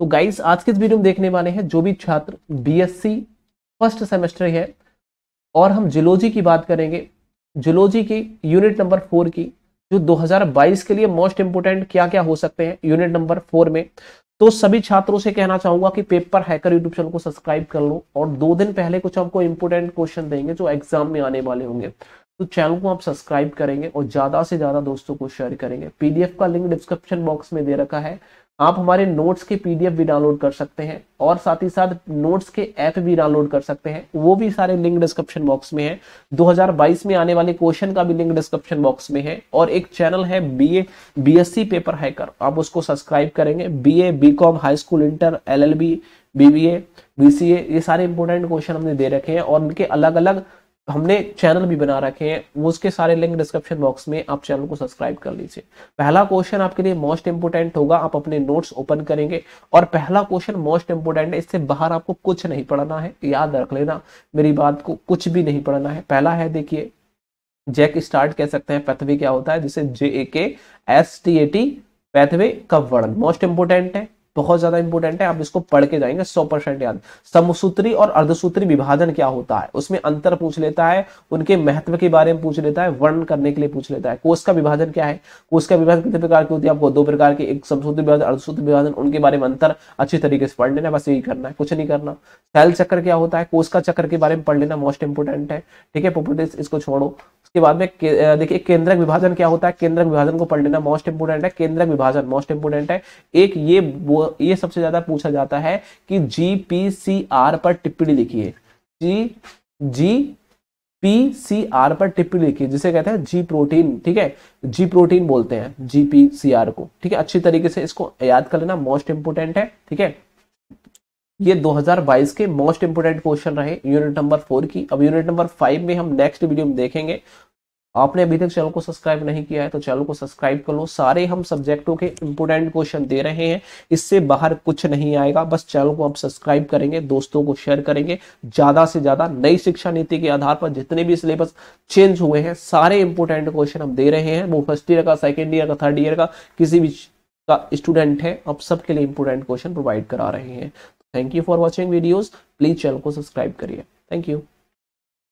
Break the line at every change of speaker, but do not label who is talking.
तो गाइस आज के इस वीडियो में देखने वाले हैं जो भी छात्र बीएससी फर्स्ट सेमेस्टर है और हम जुलोजी की बात करेंगे जुलोजी की यूनिट नंबर फोर की जो 2022 के लिए मोस्ट इंपोर्टेंट क्या क्या हो सकते हैं यूनिट नंबर फोर में तो सभी छात्रों से कहना चाहूंगा कि पेपर हैकर यूट्यूब चैनल को सब्सक्राइब कर लो और दो दिन पहले कुछ आपको इंपोर्टेंट क्वेश्चन देंगे जो एग्जाम में आने वाले होंगे तो चैनल को आप सब्सक्राइब करेंगे और ज्यादा से ज्यादा दोस्तों को शेयर करेंगे पीडीएफ का लिंक डिस्क्रिप्शन बॉक्स में दे रखा है आप हमारे नोट्स के पीडीएफ भी डाउनलोड कर सकते हैं और साथ ही साथ नोट्स के ऐप भी डाउनलोड कर सकते हैं वो भी सारे लिंक डिस्क्रिप्शन बॉक्स में है 2022 में आने वाले क्वेश्चन का भी लिंक डिस्क्रिप्शन बॉक्स में है और एक चैनल है B A B S C paper hacker आप उसको सब्सक्राइब करेंगे B A B com high school inter L L B B B A B C A ये सारे इंपोर्टेंट क्वेश्चन हमने दे रखे हैं और उनके अलग अलग हमने चैनल भी बना रखे हैं उसके सारे लिंक डिस्क्रिप्शन बॉक्स में आप चैनल को सब्सक्राइब कर लीजिए पहला क्वेश्चन आपके लिए मोस्ट इंपोर्टेंट होगा आप अपने नोट्स ओपन करेंगे और पहला क्वेश्चन मोस्ट इंपोर्टेंट है इससे बाहर आपको कुछ नहीं पढ़ना है याद रख लेना मेरी बात को कुछ भी नहीं पढ़ना है पहला है देखिए जैक स्टार्ट कह सकते हैं पैथवे क्या होता है जिसे J A K S T A T pathway का वर्ण मोस्ट इंपोर्टेंट है बहुत ज्यादा इंपॉर्टेंट है आप इसको पढ़ के जाएंगे सौ परसेंट याद समसूत्री और अर्धसूत्री विभाजन क्या होता है उसमें अंतर पूछ लेता है उनके महत्व के बारे में पूछ लेता है वर्ण करने के लिए पूछ लेता है कोष का विभाजन क्या है कोष का विभाजन कितने प्रकार की होती है आपको दो प्रकार के एक समसूत्री विभाजन अर्धसूत्र विभाजन उनके बारे में अंतर अच्छी तरीके से पढ़ लेना बस यही करना है कुछ नहीं करना सेल चक्र क्या होता है कोष का चक्र के बारे में पढ़ लेना मोस्ट इंपोर्टेंट है ठीक है प्रॉपर्टीज इसको छोड़ो उसके बाद में देखिए केंद्रक विभाजन क्या होता है केंद्रक विभाजन को पढ़ लेना मोस्ट इंपोर्टेंट है केंद्रक विभाजन मोस्ट इंपोर्टेंट है एक ये ये सबसे ज्यादा पूछा जाता है कि जी पी सी आर पर टिप्पणी लिखिए जी जी पी सी आर पर टिप्पणी लिखिए जिसे कहते हैं जी प्रोटीन ठीक है जी प्रोटीन बोलते हैं जी पी सी आर को ठीक है अच्छी तरीके से इसको याद कर लेना मोस्ट इंपोर्टेंट है ठीक है ये 2022 के मोस्ट इंपोर्टेंट क्वेश्चन रहे यूनिट नंबर फोर की अब यूनिट नंबर फाइव में हम नेक्स्ट वीडियो में देखेंगे आपने अभी तक चैनल को सब्सक्राइब नहीं किया है तो चैनल को सब्सक्राइब कर लो सारे हम सब्जेक्टों के इंपोर्टेंट क्वेश्चन दे रहे हैं इससे बाहर कुछ नहीं आएगा बस चैनल को आप सब्सक्राइब करेंगे दोस्तों को शेयर करेंगे ज्यादा से ज्यादा नई शिक्षा नीति के आधार पर जितने भी सिलेबस चेंज हुए हैं सारे इंपोर्टेंट क्वेश्चन हम दे रहे हैं वो फर्स्ट ईयर का सेकेंड ईयर का थर्ड ईयर का किसी भी का स्टूडेंट है आप सबके लिए इंपोर्टेंट क्वेश्चन प्रोवाइड करा रहे हैं thank you for watching videos please channel को सब्सक्राइब करिए थैंक यू